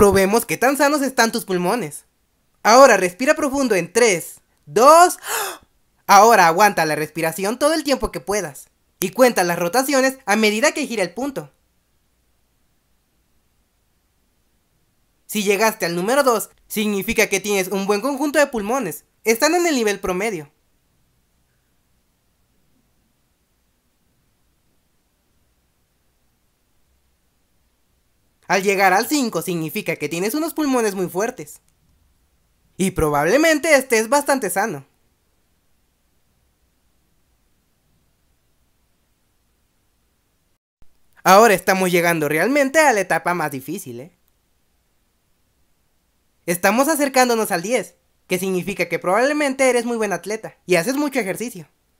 probemos qué tan sanos están tus pulmones. Ahora respira profundo en 3, 2. Ahora aguanta la respiración todo el tiempo que puedas y cuenta las rotaciones a medida que gira el punto. Si llegaste al número 2, significa que tienes un buen conjunto de pulmones. Están en el nivel promedio. Al llegar al 5 significa que tienes unos pulmones muy fuertes. Y probablemente estés bastante sano. Ahora estamos llegando realmente a la etapa más difícil. ¿eh? Estamos acercándonos al 10, que significa que probablemente eres muy buen atleta y haces mucho ejercicio.